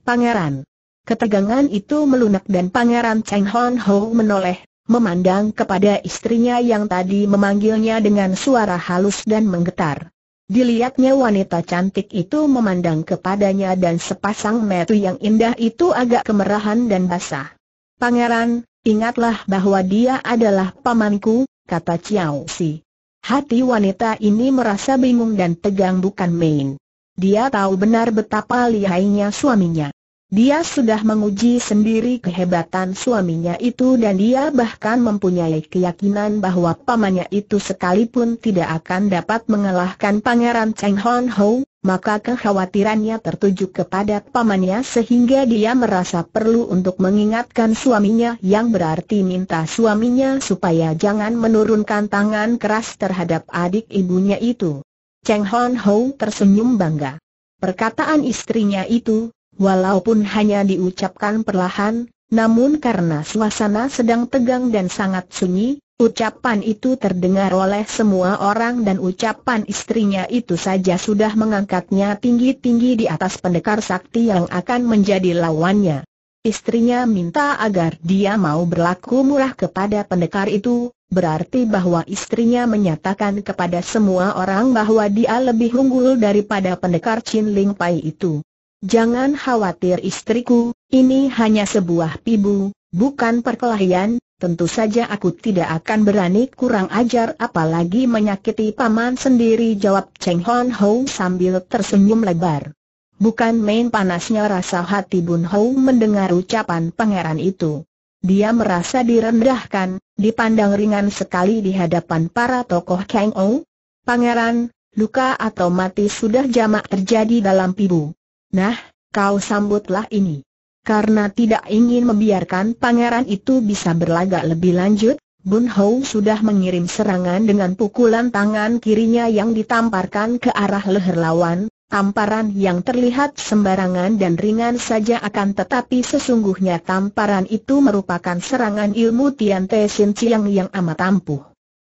Pangeran Ketegangan itu melunak dan Pangeran Cheng Hon Ho menoleh, memandang kepada istrinya yang tadi memanggilnya dengan suara halus dan menggetar. Dilihatnya wanita cantik itu memandang kepadanya dan sepasang metu yang indah itu agak kemerahan dan basah. Pangeran, ingatlah bahwa dia adalah pamanku, kata Chiao Si. Hati wanita ini merasa bingung dan tegang bukan main. Dia tahu benar betapa lihainya suaminya. Dia sudah menguji sendiri kehebatan suaminya itu dan dia bahkan mempunyai keyakinan bahwa pamannya itu sekalipun tidak akan dapat mengalahkan pangeran Cheng Hon Ho, maka kekhawatirannya tertuju kepada pamannya sehingga dia merasa perlu untuk mengingatkan suaminya yang berarti minta suaminya supaya jangan menurunkan tangan keras terhadap adik ibunya itu. Cheng Hon Ho tersenyum bangga. Perkataan istrinya itu Walaupun hanya diucapkan perlahan, namun karena suasana sedang tegang dan sangat sunyi, ucapan itu terdengar oleh semua orang dan ucapan istrinya itu saja sudah mengangkatnya tinggi-tinggi di atas pendekar sakti yang akan menjadi lawannya. Istrinya minta agar dia mau berlaku murah kepada pendekar itu, berarti bahwa istrinya menyatakan kepada semua orang bahwa dia lebih unggul daripada pendekar Chin Ling Pai itu. Jangan khawatir istriku, ini hanya sebuah pibu, bukan perkelahian, tentu saja aku tidak akan berani kurang ajar apalagi menyakiti paman sendiri jawab Cheng Hon Ho sambil tersenyum lebar. Bukan main panasnya rasa hati Bun Ho mendengar ucapan pangeran itu. Dia merasa direndahkan, dipandang ringan sekali di hadapan para tokoh Kang Ou. Pangeran, luka atau mati sudah jamak terjadi dalam pibu. Nah, kau sambutlah ini. Karena tidak ingin membiarkan pangeran itu bisa berlagak lebih lanjut, Bun Hou sudah mengirim serangan dengan pukulan tangan kirinya yang ditamparkan ke arah leher lawan, tamparan yang terlihat sembarangan dan ringan saja akan tetapi sesungguhnya tamparan itu merupakan serangan ilmu Tian Te Sin Chiang yang amat ampuh.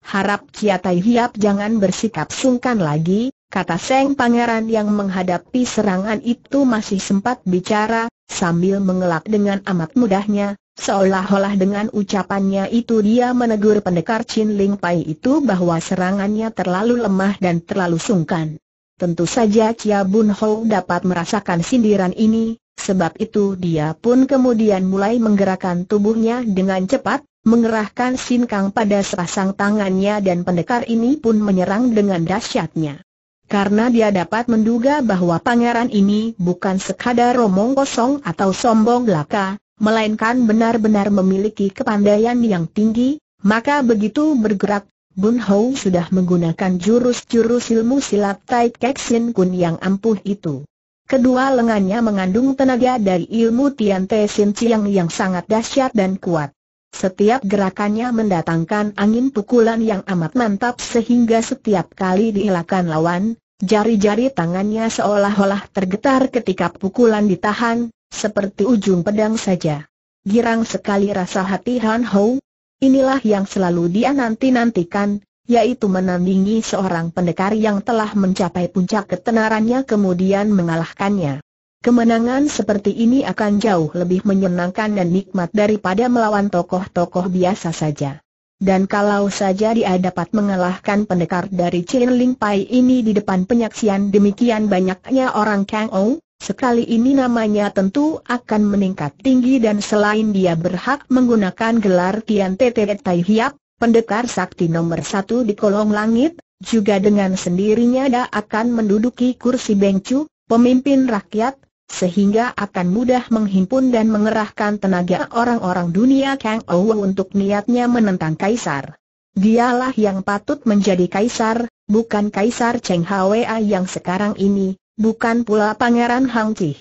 Harap Kiatai Hiap jangan bersikap sungkan lagi, kata Seng Pangeran yang menghadapi serangan itu masih sempat bicara, sambil mengelak dengan amat mudahnya, seolah-olah dengan ucapannya itu dia menegur pendekar Chin Ling Pai itu bahwa serangannya terlalu lemah dan terlalu sungkan. Tentu saja Chia Bun Ho dapat merasakan sindiran ini, sebab itu dia pun kemudian mulai menggerakkan tubuhnya dengan cepat, mengerahkan sinkang pada sepasang tangannya dan pendekar ini pun menyerang dengan dahsyatnya karena dia dapat menduga bahwa pangeran ini bukan sekadar romong kosong atau sombong belaka, melainkan benar-benar memiliki kepandaian yang tinggi, maka begitu bergerak, Bun Hou sudah menggunakan jurus-jurus ilmu silat Tai Kek Sin Kun yang ampuh itu. Kedua lengannya mengandung tenaga dari ilmu Tian Te Sin Chiang yang sangat dahsyat dan kuat. Setiap gerakannya mendatangkan angin pukulan yang amat mantap sehingga setiap kali dielakkan lawan, Jari-jari tangannya seolah-olah tergetar ketika pukulan ditahan, seperti ujung pedang saja. Girang sekali rasa hati Han Hou. Inilah yang selalu dia nanti-nantikan, yaitu menandingi seorang pendekar yang telah mencapai puncak ketenarannya kemudian mengalahkannya. Kemenangan seperti ini akan jauh lebih menyenangkan dan nikmat daripada melawan tokoh-tokoh biasa saja. Dan kalau saja dia dapat mengalahkan pendekar dari Chin Ling Pai ini di depan penyaksian demikian banyaknya orang Kang Ou, sekali ini namanya tentu akan meningkat tinggi dan selain dia berhak menggunakan gelar Tian Tete Tai Hiap, pendekar sakti nomor satu di kolong langit, juga dengan sendirinya dia akan menduduki kursi Chu, pemimpin rakyat, sehingga akan mudah menghimpun dan mengerahkan tenaga orang-orang dunia Kang Ouw untuk niatnya menentang Kaisar. Dialah yang patut menjadi Kaisar, bukan Kaisar Cheng Hwa yang sekarang ini, bukan pula Pangeran Hang Tih.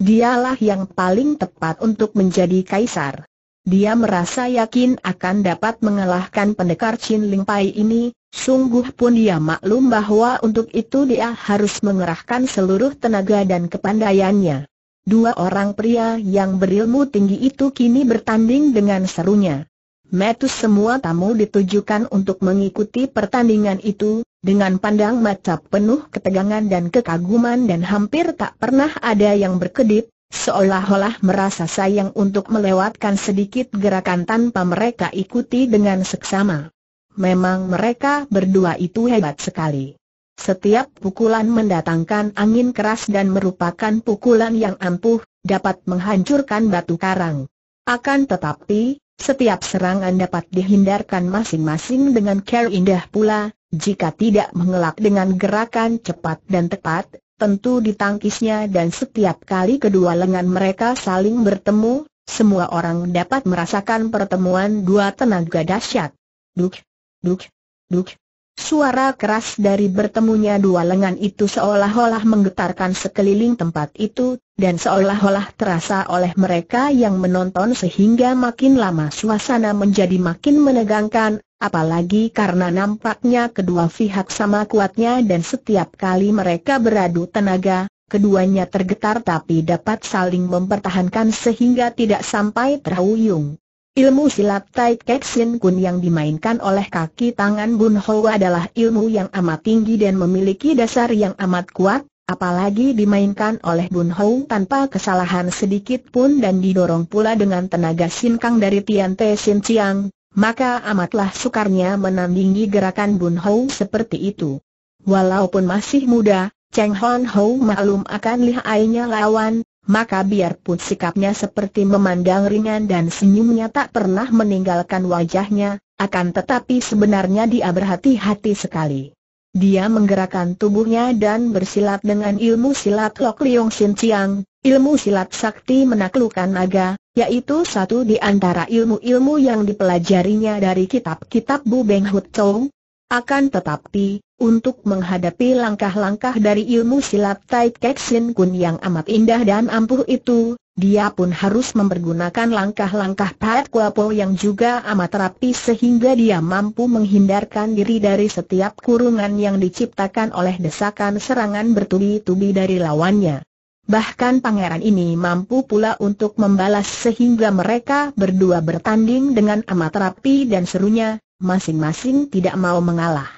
Dialah yang paling tepat untuk menjadi Kaisar. Dia merasa yakin akan dapat mengalahkan pendekar Chin Ling Pai ini, sungguh pun dia maklum bahwa untuk itu dia harus mengerahkan seluruh tenaga dan kepandaiannya. Dua orang pria yang berilmu tinggi itu kini bertanding dengan serunya. Metus semua tamu ditujukan untuk mengikuti pertandingan itu, dengan pandang mata penuh ketegangan dan kekaguman dan hampir tak pernah ada yang berkedip, Seolah-olah merasa sayang untuk melewatkan sedikit gerakan tanpa mereka ikuti dengan seksama. Memang mereka berdua itu hebat sekali. Setiap pukulan mendatangkan angin keras dan merupakan pukulan yang ampuh, dapat menghancurkan batu karang. Akan tetapi, setiap serangan dapat dihindarkan masing-masing dengan care indah pula, jika tidak mengelak dengan gerakan cepat dan tepat, tentu ditangkisnya dan setiap kali kedua lengan mereka saling bertemu, semua orang dapat merasakan pertemuan dua tenaga dahsyat. Duk, duk, duk. Suara keras dari bertemunya dua lengan itu seolah-olah menggetarkan sekeliling tempat itu, dan seolah-olah terasa oleh mereka yang menonton sehingga makin lama suasana menjadi makin menegangkan, apalagi karena nampaknya kedua pihak sama kuatnya dan setiap kali mereka beradu tenaga, keduanya tergetar tapi dapat saling mempertahankan sehingga tidak sampai terhuyung. Ilmu silat Tai Kek Sin Kun yang dimainkan oleh kaki tangan Bun Ho adalah ilmu yang amat tinggi dan memiliki dasar yang amat kuat, apalagi dimainkan oleh Bun Hou tanpa kesalahan sedikit pun dan didorong pula dengan tenaga Kang dari Tian Te Sin Chiang, maka amatlah sukarnya menandingi gerakan Bun Hou seperti itu. Walaupun masih muda, Cheng Hon Hou maklum akan lihainya lawan, maka biarpun sikapnya seperti memandang ringan dan senyumnya tak pernah meninggalkan wajahnya, akan tetapi sebenarnya dia berhati-hati sekali. Dia menggerakkan tubuhnya dan bersilat dengan ilmu silat Lok Liong Sin Chiang, ilmu silat sakti menaklukkan naga, yaitu satu di antara ilmu-ilmu yang dipelajarinya dari kitab-kitab Bu Beng Hut Chong. Akan tetapi, untuk menghadapi langkah-langkah dari ilmu silat Tai Kek Sin Kun yang amat indah dan ampuh itu, dia pun harus mempergunakan langkah-langkah Pat Kuapo yang juga amat rapi sehingga dia mampu menghindarkan diri dari setiap kurungan yang diciptakan oleh desakan serangan bertubi-tubi dari lawannya. Bahkan pangeran ini mampu pula untuk membalas sehingga mereka berdua bertanding dengan amat rapi dan serunya, masing-masing tidak mau mengalah.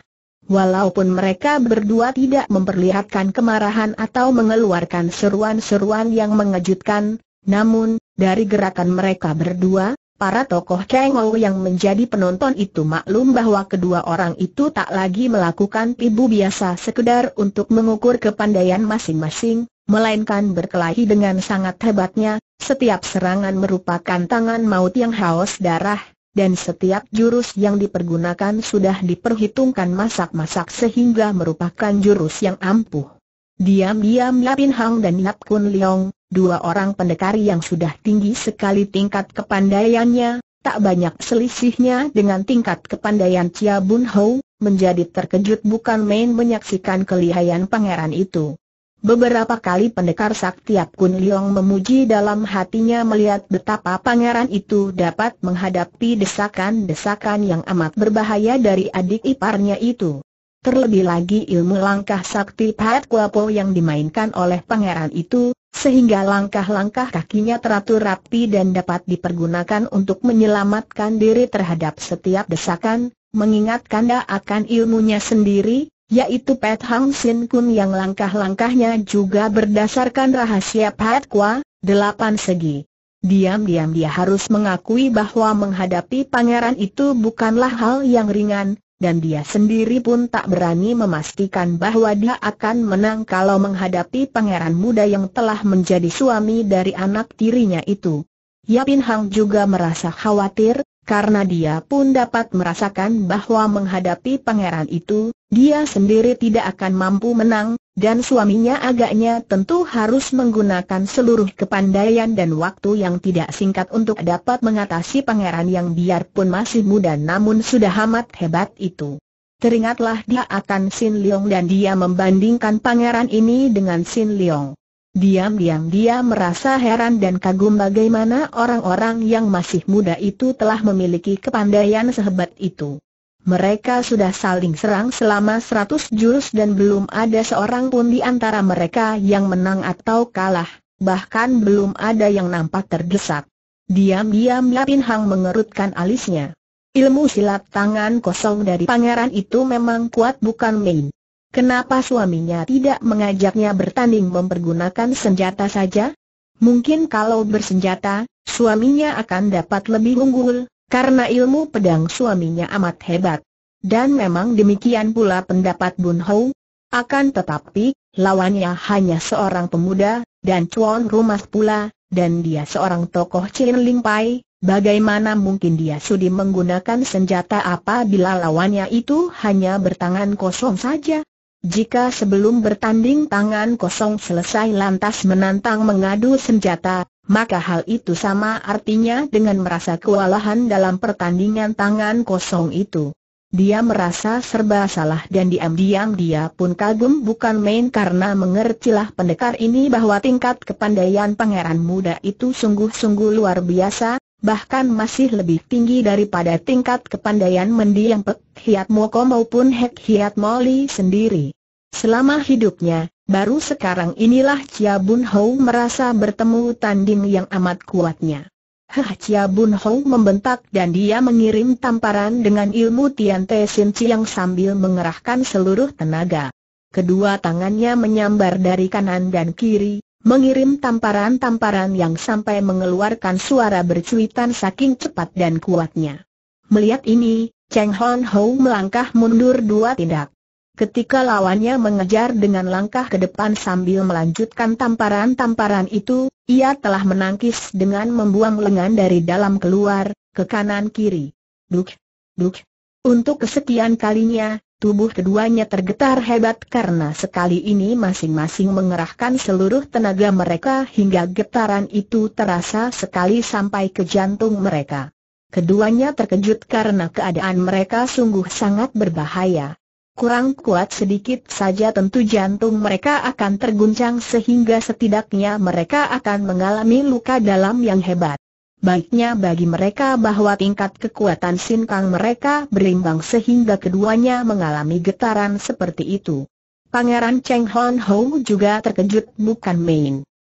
Walaupun mereka berdua tidak memperlihatkan kemarahan atau mengeluarkan seruan-seruan yang mengejutkan, namun, dari gerakan mereka berdua, para tokoh Kengou yang menjadi penonton itu maklum bahwa kedua orang itu tak lagi melakukan pibu biasa sekedar untuk mengukur kepandaian masing-masing, melainkan berkelahi dengan sangat hebatnya, setiap serangan merupakan tangan maut yang haus darah, dan setiap jurus yang dipergunakan sudah diperhitungkan masak-masak sehingga merupakan jurus yang ampuh. Diam-diam Lapin Hang dan Lap Kun Leong, dua orang pendekar yang sudah tinggi sekali tingkat kepandaiannya, tak banyak selisihnya dengan tingkat kepandaian Chia Bun Ho, menjadi terkejut bukan main menyaksikan kelihayan pangeran itu. Beberapa kali pendekar Saktiap Kun Liong memuji dalam hatinya melihat betapa pangeran itu dapat menghadapi desakan-desakan yang amat berbahaya dari adik iparnya itu terlebih lagi ilmu langkah sakti Pat Kuapo yang dimainkan oleh pangeran itu, sehingga langkah-langkah kakinya teratur rapi dan dapat dipergunakan untuk menyelamatkan diri terhadap setiap desakan, mengingat kanda akan ilmunya sendiri, yaitu Pat Hang Sin Kun yang langkah-langkahnya juga berdasarkan rahasia Pat Kua, delapan segi. Diam-diam dia harus mengakui bahwa menghadapi pangeran itu bukanlah hal yang ringan, dan dia sendiri pun tak berani memastikan bahwa dia akan menang kalau menghadapi pangeran muda yang telah menjadi suami dari anak tirinya itu. Yapin Hang juga merasa khawatir, karena dia pun dapat merasakan bahwa menghadapi pangeran itu, dia sendiri tidak akan mampu menang, dan suaminya agaknya tentu harus menggunakan seluruh kepandaian dan waktu yang tidak singkat untuk dapat mengatasi pangeran yang biarpun masih muda namun sudah amat hebat itu. Teringatlah dia akan Sin Leong dan dia membandingkan pangeran ini dengan Sin Leong. Diam-diam dia merasa heran dan kagum bagaimana orang-orang yang masih muda itu telah memiliki kepandaian sehebat itu. Mereka sudah saling serang selama seratus jurus dan belum ada seorang pun di antara mereka yang menang atau kalah, bahkan belum ada yang nampak terdesak. Diam-diam Lapin Hang mengerutkan alisnya. Ilmu silat tangan kosong dari pangeran itu memang kuat bukan main. Kenapa suaminya tidak mengajaknya bertanding mempergunakan senjata saja? Mungkin kalau bersenjata, suaminya akan dapat lebih unggul, karena ilmu pedang suaminya amat hebat. Dan memang demikian pula pendapat Bun Ho. Akan tetapi, lawannya hanya seorang pemuda, dan cuan rumah pula, dan dia seorang tokoh Chin Ling Pai, bagaimana mungkin dia sudi menggunakan senjata apa bila lawannya itu hanya bertangan kosong saja? Jika sebelum bertanding tangan kosong selesai lantas menantang mengadu senjata, maka hal itu sama artinya dengan merasa kewalahan dalam pertandingan tangan kosong itu. Dia merasa serba salah dan diam-diam dia pun kagum bukan main karena mengertilah pendekar ini bahwa tingkat kepandaian pangeran muda itu sungguh-sungguh luar biasa, bahkan masih lebih tinggi daripada tingkat kepandaian mendiang Pek Hiat Moko maupun Hek Hiat Moli sendiri. Selama hidupnya, baru sekarang inilah Chia Bun Hou merasa bertemu tanding yang amat kuatnya. Heh Chia Bun Hou membentak dan dia mengirim tamparan dengan ilmu Tian Te Sin Chiang sambil mengerahkan seluruh tenaga. Kedua tangannya menyambar dari kanan dan kiri, mengirim tamparan-tamparan yang sampai mengeluarkan suara bercuitan saking cepat dan kuatnya. Melihat ini, Cheng Hon Ho melangkah mundur dua tindak. Ketika lawannya mengejar dengan langkah ke depan sambil melanjutkan tamparan-tamparan itu, ia telah menangkis dengan membuang lengan dari dalam keluar, ke kanan kiri. Duk, duk. Untuk kesekian kalinya, Tubuh keduanya tergetar hebat karena sekali ini masing-masing mengerahkan seluruh tenaga mereka hingga getaran itu terasa sekali sampai ke jantung mereka. Keduanya terkejut karena keadaan mereka sungguh sangat berbahaya. Kurang kuat sedikit saja tentu jantung mereka akan terguncang sehingga setidaknya mereka akan mengalami luka dalam yang hebat. Baiknya bagi mereka bahwa tingkat kekuatan sinkang mereka berimbang sehingga keduanya mengalami getaran seperti itu. Pangeran Cheng Hon Ho juga terkejut bukan main.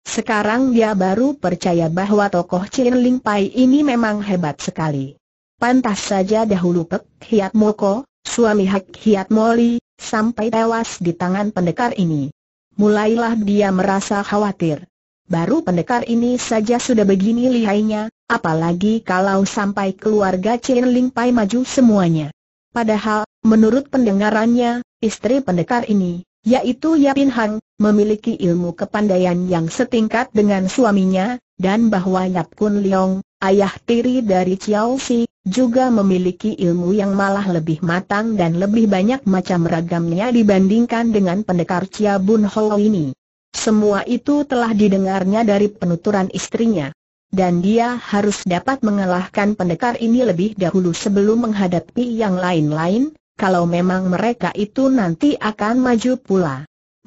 Sekarang dia baru percaya bahwa tokoh Chin Ling Pai ini memang hebat sekali. Pantas saja dahulu Pek Hiat Moko, suami Hak Hiat Moli, sampai tewas di tangan pendekar ini. Mulailah dia merasa khawatir. Baru pendekar ini saja sudah begini lihainya, apalagi kalau sampai keluarga Chin Ling Pai maju semuanya. Padahal, menurut pendengarannya, istri pendekar ini, yaitu Yapin Hang, memiliki ilmu kepandaian yang setingkat dengan suaminya, dan bahwa Yap Kun Leong, ayah tiri dari Chiao Si, juga memiliki ilmu yang malah lebih matang dan lebih banyak macam ragamnya dibandingkan dengan pendekar Chia Bun Ho ini. Semua itu telah didengarnya dari penuturan istrinya. Dan dia harus dapat mengalahkan pendekar ini lebih dahulu sebelum menghadapi yang lain-lain, kalau memang mereka itu nanti akan maju pula.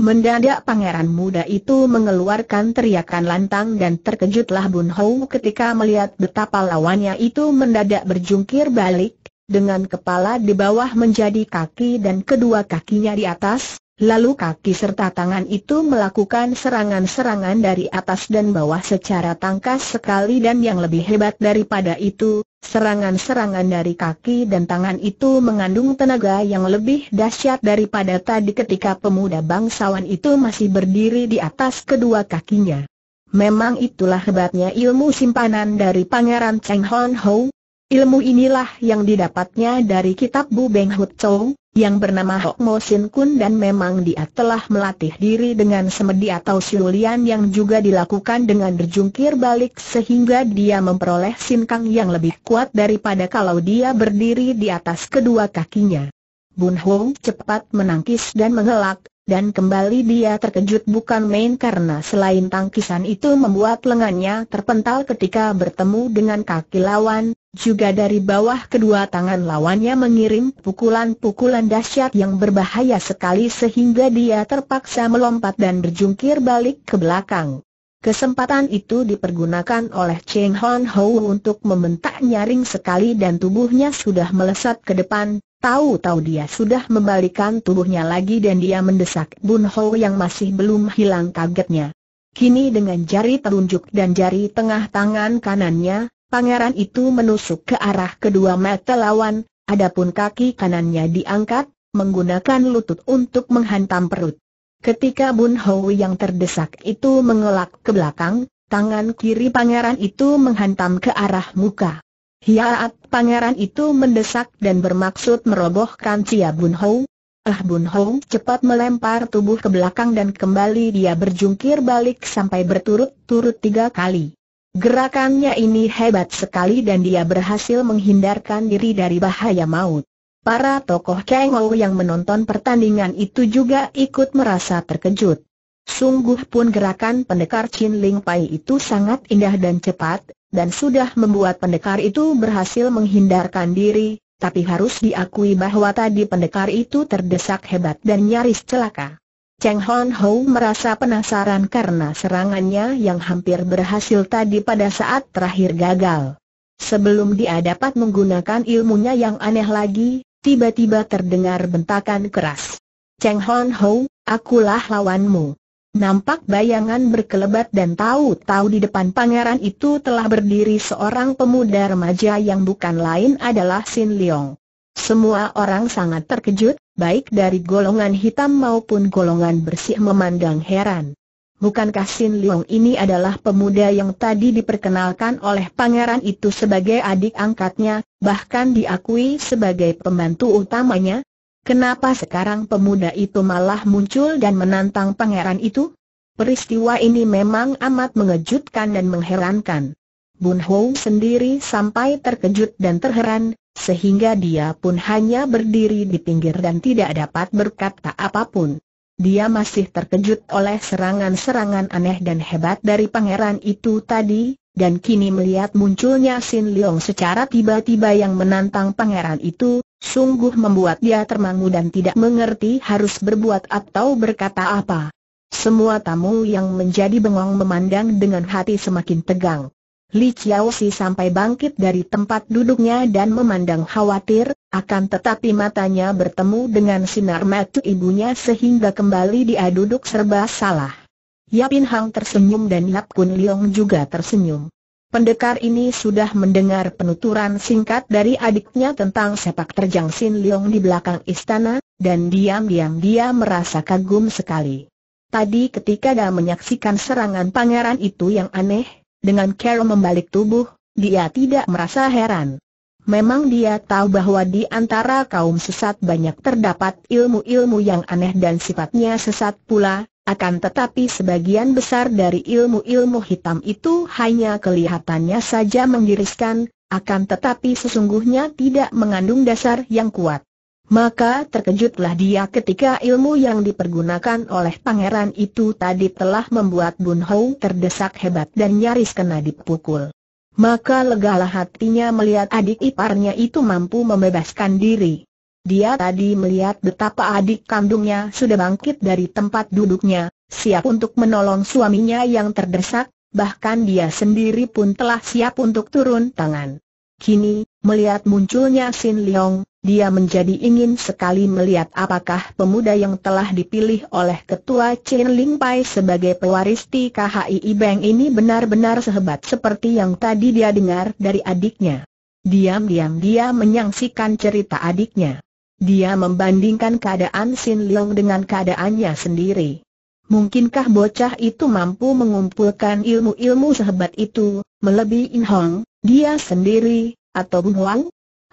Mendadak pangeran muda itu mengeluarkan teriakan lantang dan terkejutlah Bun Hou ketika melihat betapa lawannya itu mendadak berjungkir balik, dengan kepala di bawah menjadi kaki dan kedua kakinya di atas, Lalu kaki serta tangan itu melakukan serangan-serangan dari atas dan bawah secara tangkas sekali dan yang lebih hebat daripada itu, serangan-serangan dari kaki dan tangan itu mengandung tenaga yang lebih dahsyat daripada tadi ketika pemuda bangsawan itu masih berdiri di atas kedua kakinya. Memang itulah hebatnya ilmu simpanan dari Pangeran Cheng Hon Ho, Ilmu inilah yang didapatnya dari kitab Bu Beng Hut Chow, yang bernama Hok Mo Sin Kun dan memang dia telah melatih diri dengan semedi atau siulian yang juga dilakukan dengan berjungkir balik sehingga dia memperoleh sinkang yang lebih kuat daripada kalau dia berdiri di atas kedua kakinya. Bun Ho cepat menangkis dan mengelak, dan kembali dia terkejut bukan main karena selain tangkisan itu membuat lengannya terpental ketika bertemu dengan kaki lawan, juga dari bawah kedua tangan lawannya mengirim pukulan-pukulan dahsyat yang berbahaya sekali sehingga dia terpaksa melompat dan berjungkir balik ke belakang. Kesempatan itu dipergunakan oleh Cheng Hon Ho untuk membentak nyaring sekali dan tubuhnya sudah melesat ke depan, Tahu-tahu dia sudah membalikan tubuhnya lagi dan dia mendesak Bun Ho yang masih belum hilang kagetnya. Kini dengan jari telunjuk dan jari tengah tangan kanannya, pangeran itu menusuk ke arah kedua mata lawan, adapun kaki kanannya diangkat, menggunakan lutut untuk menghantam perut. Ketika Bun Ho yang terdesak itu mengelak ke belakang, tangan kiri pangeran itu menghantam ke arah muka. Hiaat pangeran itu mendesak dan bermaksud merobohkan Cia Bun Hou. Ah Bun Hou cepat melempar tubuh ke belakang dan kembali dia berjungkir balik sampai berturut-turut tiga kali. Gerakannya ini hebat sekali dan dia berhasil menghindarkan diri dari bahaya maut. Para tokoh Kang Ho yang menonton pertandingan itu juga ikut merasa terkejut. Sungguh pun gerakan pendekar Chin Ling Pai itu sangat indah dan cepat, dan sudah membuat pendekar itu berhasil menghindarkan diri, tapi harus diakui bahwa tadi pendekar itu terdesak hebat dan nyaris celaka. Cheng Hon Ho merasa penasaran karena serangannya yang hampir berhasil tadi pada saat terakhir gagal. Sebelum dia dapat menggunakan ilmunya yang aneh lagi, tiba-tiba terdengar bentakan keras. Cheng Hon Ho, akulah lawanmu. Nampak bayangan berkelebat dan tahu-tahu di depan pangeran itu telah berdiri seorang pemuda remaja yang bukan lain adalah Sin Leong. Semua orang sangat terkejut, baik dari golongan hitam maupun golongan bersih memandang heran. Bukankah Sin Leong ini adalah pemuda yang tadi diperkenalkan oleh pangeran itu sebagai adik angkatnya, bahkan diakui sebagai pembantu utamanya? Kenapa sekarang pemuda itu malah muncul dan menantang pangeran itu? Peristiwa ini memang amat mengejutkan dan mengherankan. Bun Hou sendiri sampai terkejut dan terheran, sehingga dia pun hanya berdiri di pinggir dan tidak dapat berkata apapun. Dia masih terkejut oleh serangan-serangan aneh dan hebat dari pangeran itu tadi, dan kini melihat munculnya Sin Leong secara tiba-tiba yang menantang pangeran itu, sungguh membuat dia termangu dan tidak mengerti harus berbuat atau berkata apa. Semua tamu yang menjadi bengong memandang dengan hati semakin tegang. Li Chiaoxi sampai bangkit dari tempat duduknya dan memandang khawatir, akan tetapi matanya bertemu dengan sinar mata ibunya sehingga kembali dia duduk serba salah. Yapin Hang tersenyum dan Yap Kun Leong juga tersenyum. Pendekar ini sudah mendengar penuturan singkat dari adiknya tentang sepak terjang Sin Leong di belakang istana, dan diam-diam dia merasa kagum sekali. Tadi ketika dia menyaksikan serangan pangeran itu yang aneh, dengan Carol membalik tubuh, dia tidak merasa heran. Memang dia tahu bahwa di antara kaum sesat banyak terdapat ilmu-ilmu yang aneh dan sifatnya sesat pula, akan tetapi sebagian besar dari ilmu-ilmu hitam itu hanya kelihatannya saja menggiriskan, akan tetapi sesungguhnya tidak mengandung dasar yang kuat. Maka terkejutlah dia ketika ilmu yang dipergunakan oleh pangeran itu tadi telah membuat Bun Hou terdesak hebat dan nyaris kena dipukul. Maka legalah hatinya melihat adik iparnya itu mampu membebaskan diri. Dia tadi melihat betapa adik kandungnya sudah bangkit dari tempat duduknya, siap untuk menolong suaminya yang terdesak, bahkan dia sendiri pun telah siap untuk turun tangan. Kini, melihat munculnya Sin Leong, dia menjadi ingin sekali melihat apakah pemuda yang telah dipilih oleh ketua Chin Ling Pai sebagai pewaris KHI Bank ini benar-benar sehebat seperti yang tadi dia dengar dari adiknya. Diam-diam dia menyaksikan cerita adiknya. Dia membandingkan keadaan Sin Leong dengan keadaannya sendiri. Mungkinkah bocah itu mampu mengumpulkan ilmu-ilmu sehebat itu, melebihi In Hong, dia sendiri, atau Bun Huang?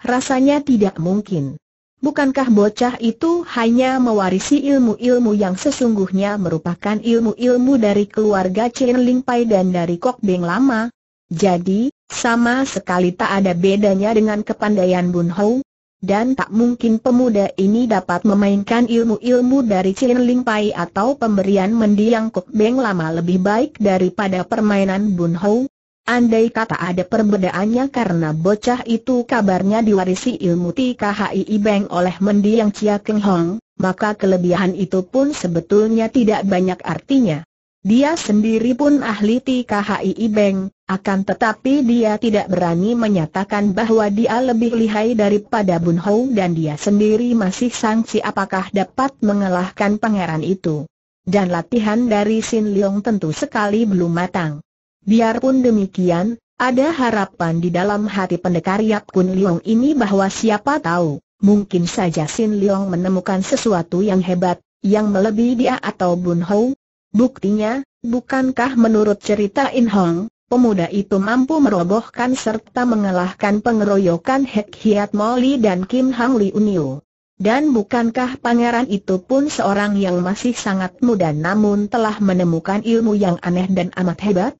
Rasanya tidak mungkin. Bukankah bocah itu hanya mewarisi ilmu-ilmu yang sesungguhnya merupakan ilmu-ilmu dari keluarga Chen Ling Pai dan dari Kok Beng lama? Jadi, sama sekali tak ada bedanya dengan kepandaian Bun Hou, dan tak mungkin pemuda ini dapat memainkan ilmu-ilmu dari Chin Ling Pai atau pemberian mendiang Kuk Beng lama lebih baik daripada permainan Bun Hou. Andai kata ada perbedaannya karena bocah itu kabarnya diwarisi ilmu Tika TKHI Beng oleh mendiang Chia Keng Hong, maka kelebihan itu pun sebetulnya tidak banyak artinya. Dia sendiri pun ahli TKHI Beng, akan tetapi dia tidak berani menyatakan bahwa dia lebih lihai daripada Bun Hou dan dia sendiri masih sangsi apakah dapat mengalahkan pangeran itu. Dan latihan dari Sin Leong tentu sekali belum matang. Biarpun demikian, ada harapan di dalam hati pendekar Yap Kun Leong ini bahwa siapa tahu, mungkin saja Sin Leong menemukan sesuatu yang hebat, yang melebihi dia atau Bun Hou, Buktinya, bukankah menurut cerita In Hong, pemuda itu mampu merobohkan serta mengalahkan pengeroyokan Hek Hiat Moli dan Kim Hang Li Unio? Dan bukankah pangeran itu pun seorang yang masih sangat muda namun telah menemukan ilmu yang aneh dan amat hebat?